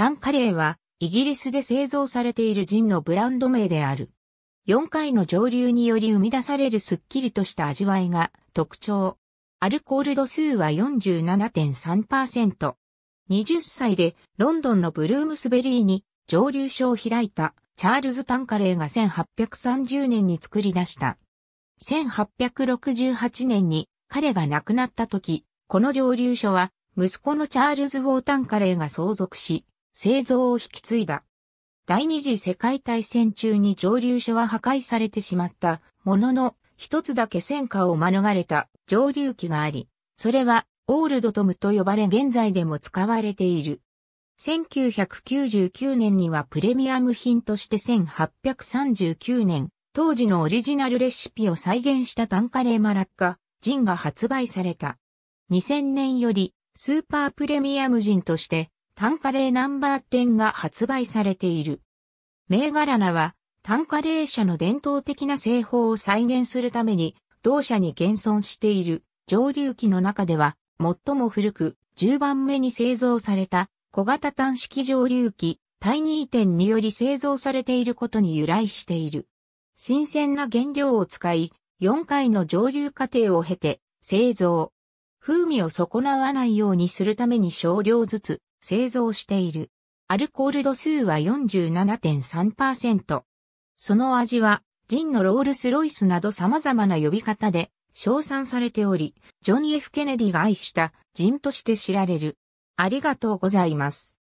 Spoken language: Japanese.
タンカレーは、イギリスで製造されているジンのブランド名である。4回の蒸留により生み出されるすっきりとした味わいが特徴。アルコール度数は47.3%。20歳でロンドンのブルームスベリーに蒸留所を開いたチャールズ・タンカレーが1830年に作り出した。1868年に彼が亡くなった時、この蒸留所は息子のチャールズ・ウォー・タンカレーが相続し、製造を引き継いだ。第二次世界大戦中に蒸留所は破壊されてしまったものの、一つだけ戦火を免れた蒸留機があり、それはオールドトムと呼ばれ現在でも使われている。1999年にはプレミアム品として1839年、当時のオリジナルレシピを再現したタンカレーマラッカ、ジンが発売された。2000年よりスーパープレミアムジンとしてンカレーナンバー10が発売されている。銘柄なは、ンカレー社の伝統的な製法を再現するために、同社に現存している蒸留機の中では、最も古く、10番目に製造された小型単式蒸留機、ニ2点により製造されていることに由来している。新鮮な原料を使い、4回の蒸留過程を経て製造。風味を損なわないようにするために少量ずつ製造している。アルコール度数は47.3%。その味は、ジンのロールスロイスなど様々な呼び方で称賛されており、ジョン・ F・ ケネディが愛したジンとして知られる。ありがとうございます。